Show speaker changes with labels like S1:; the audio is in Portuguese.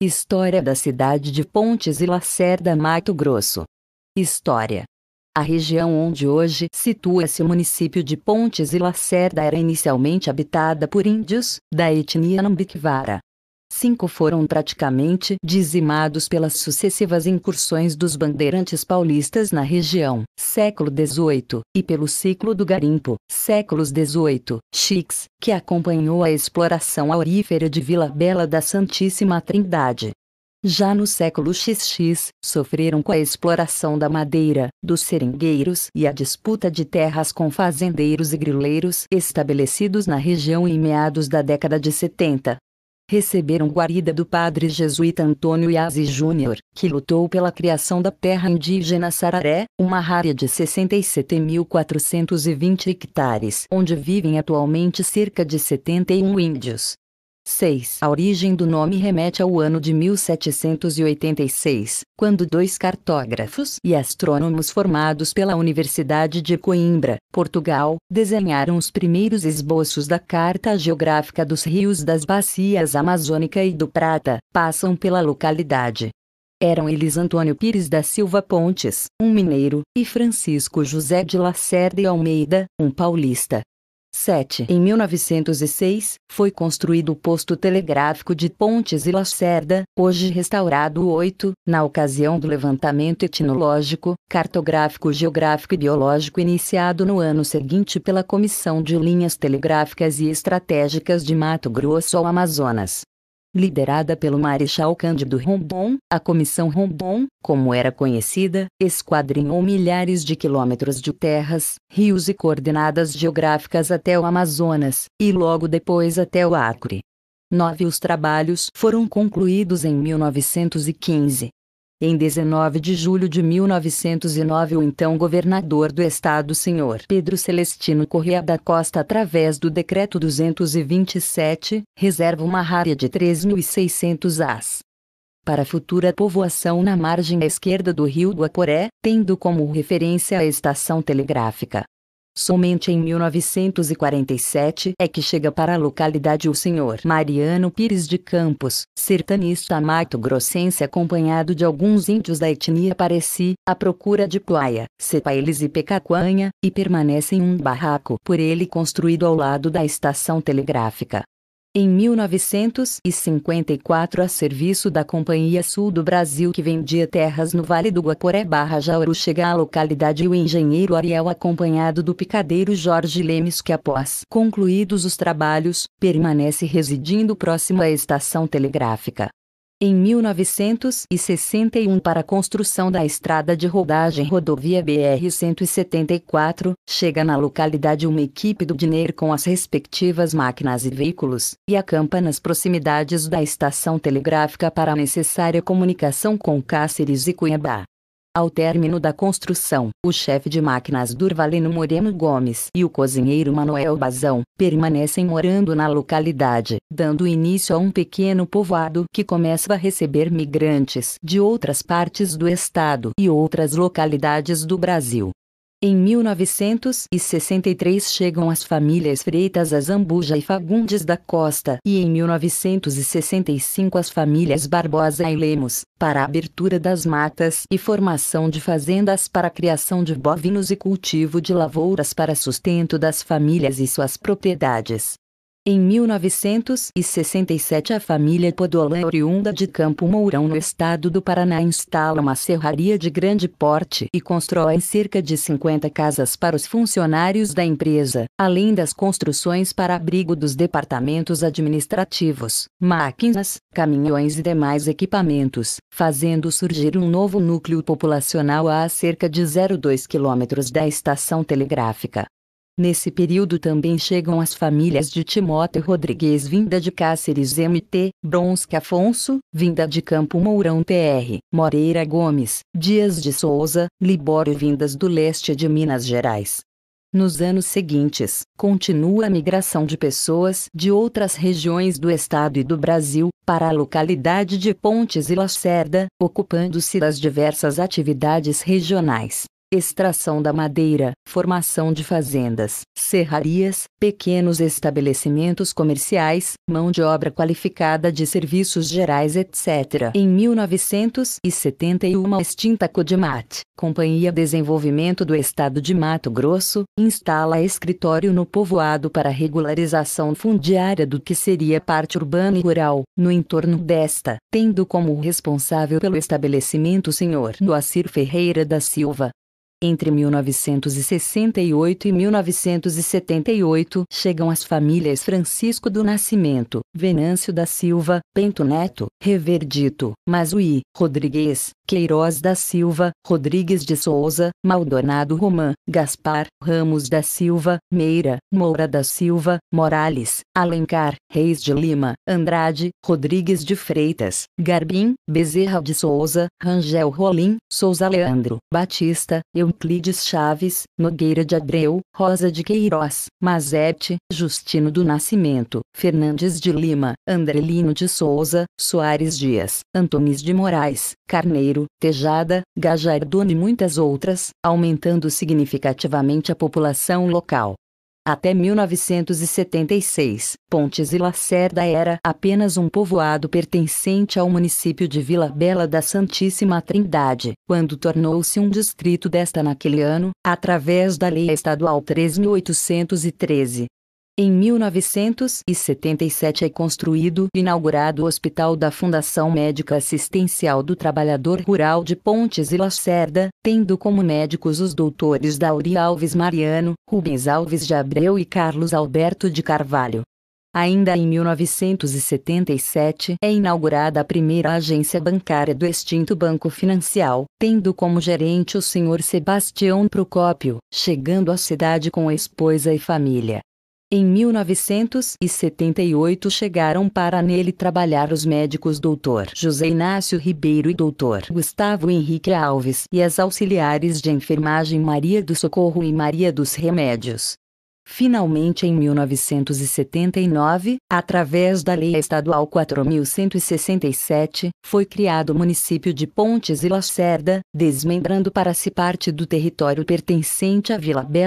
S1: História da cidade de Pontes e Lacerda, Mato Grosso. História. A região onde hoje situa-se o município de Pontes e Lacerda era inicialmente habitada por índios, da etnia Nambiquivara cinco foram praticamente dizimados pelas sucessivas incursões dos bandeirantes paulistas na região, século XVIII, e pelo ciclo do garimpo, séculos XVIII, Chiques, que acompanhou a exploração aurífera de Vila Bela da Santíssima Trindade. Já no século XX, sofreram com a exploração da madeira, dos seringueiros e a disputa de terras com fazendeiros e grileiros estabelecidos na região em meados da década de 70 receberam guarida do padre jesuíta Antônio Iazzi Júnior, que lutou pela criação da terra indígena Sararé, uma área de 67.420 hectares, onde vivem atualmente cerca de 71 índios, 6. A origem do nome remete ao ano de 1786, quando dois cartógrafos e astrônomos formados pela Universidade de Coimbra, Portugal, desenharam os primeiros esboços da carta geográfica dos rios das bacias Amazônica e do Prata, passam pela localidade. Eram eles Antônio Pires da Silva Pontes, um mineiro, e Francisco José de Lacerda e Almeida, um paulista. 7. Em 1906, foi construído o posto telegráfico de Pontes e Lacerda, hoje restaurado 8, na ocasião do levantamento etnológico, cartográfico, geográfico e biológico iniciado no ano seguinte pela Comissão de Linhas Telegráficas e Estratégicas de Mato Grosso ao Amazonas liderada pelo Marechal Cândido Rondon, a Comissão Rondon, como era conhecida, esquadrinhou milhares de quilômetros de terras, rios e coordenadas geográficas até o Amazonas, e logo depois até o Acre. Nove os trabalhos foram concluídos em 1915, em 19 de julho de 1909, o então governador do estado, senhor Pedro Celestino Correa da Costa, através do decreto 227, reserva uma área de 3.600 as para futura povoação na margem esquerda do rio do Aporé, tendo como referência a estação telegráfica Somente em 1947 é que chega para a localidade o senhor Mariano Pires de Campos, sertanista mato-grossense acompanhado de alguns índios da etnia Pareci, à procura de plaia, sepailes e pecaquanha, e permanece em um barraco por ele construído ao lado da estação telegráfica em 1954 a serviço da Companhia Sul do Brasil que vendia terras no Vale do Guaporé barra Jauru chega à localidade o engenheiro Ariel acompanhado do picadeiro Jorge Lemes que após concluídos os trabalhos, permanece residindo próximo à estação telegráfica. Em 1961, para a construção da estrada de rodagem rodovia BR-174, chega na localidade uma equipe do DINER com as respectivas máquinas e veículos, e acampa nas proximidades da estação telegráfica para a necessária comunicação com Cáceres e Cuiabá. Ao término da construção, o chefe de máquinas Durvalino Moreno Gomes e o cozinheiro Manuel Bazão permanecem morando na localidade, dando início a um pequeno povoado que começa a receber migrantes de outras partes do estado e outras localidades do Brasil. Em 1963 chegam as famílias Freitas Azambuja e Fagundes da Costa e em 1965 as famílias Barbosa e Lemos, para a abertura das matas e formação de fazendas para a criação de bovinos e cultivo de lavouras para sustento das famílias e suas propriedades. Em 1967 a família Podolé oriunda de Campo Mourão no estado do Paraná instala uma serraria de grande porte e constrói cerca de 50 casas para os funcionários da empresa, além das construções para abrigo dos departamentos administrativos, máquinas, caminhões e demais equipamentos, fazendo surgir um novo núcleo populacional a cerca de 0,2 quilômetros da estação telegráfica. Nesse período também chegam as famílias de Timóteo Rodrigues vinda de Cáceres MT, Bronski Afonso, vinda de Campo Mourão PR, Moreira Gomes, Dias de Souza, Libório vindas do leste de Minas Gerais. Nos anos seguintes, continua a migração de pessoas de outras regiões do estado e do Brasil para a localidade de Pontes e Lacerda, ocupando-se das diversas atividades regionais extração da madeira, formação de fazendas, serrarias, pequenos estabelecimentos comerciais, mão de obra qualificada de serviços gerais, etc. Em 1971, a extinta Codimat, Companhia Desenvolvimento do Estado de Mato Grosso, instala escritório no povoado para regularização fundiária do que seria parte urbana e rural, no entorno desta, tendo como responsável pelo estabelecimento o senhor Noacir Ferreira da Silva, entre 1968 e 1978 chegam as famílias Francisco do Nascimento, Venâncio da Silva, Pento Neto, Reverdito, Masui, Rodrigues, Queiroz da Silva, Rodrigues de Souza, Maldonado Romã, Gaspar, Ramos da Silva, Meira, Moura da Silva, Morales, Alencar, Reis de Lima, Andrade, Rodrigues de Freitas, Garbim, Bezerra de Souza, Rangel Rolim, Souza Leandro, Batista, eu Euclides Chaves, Nogueira de Abreu, Rosa de Queiroz, Mazete, Justino do Nascimento, Fernandes de Lima, Andrelino de Souza, Soares Dias, Antônio de Moraes, Carneiro, Tejada, Gajardone e muitas outras, aumentando significativamente a população local. Até 1976, Pontes e Lacerda era apenas um povoado pertencente ao município de Vila Bela da Santíssima Trindade, quando tornou-se um distrito desta naquele ano, através da Lei Estadual 3.813, em 1977 é construído e inaugurado o Hospital da Fundação Médica Assistencial do Trabalhador Rural de Pontes e Lacerda, tendo como médicos os doutores Dauri Alves Mariano, Rubens Alves de Abreu e Carlos Alberto de Carvalho. Ainda em 1977 é inaugurada a primeira agência bancária do extinto Banco Financial, tendo como gerente o senhor Sebastião Procópio, chegando à cidade com esposa e família. Em 1978 chegaram para nele trabalhar os médicos Dr. José Inácio Ribeiro e Dr. Gustavo Henrique Alves e as auxiliares de enfermagem Maria do Socorro e Maria dos Remédios. Finalmente, em 1979, através da Lei Estadual 4167, foi criado o município de Pontes e Lacerda, desmembrando para si parte do território pertencente à Vila Bela.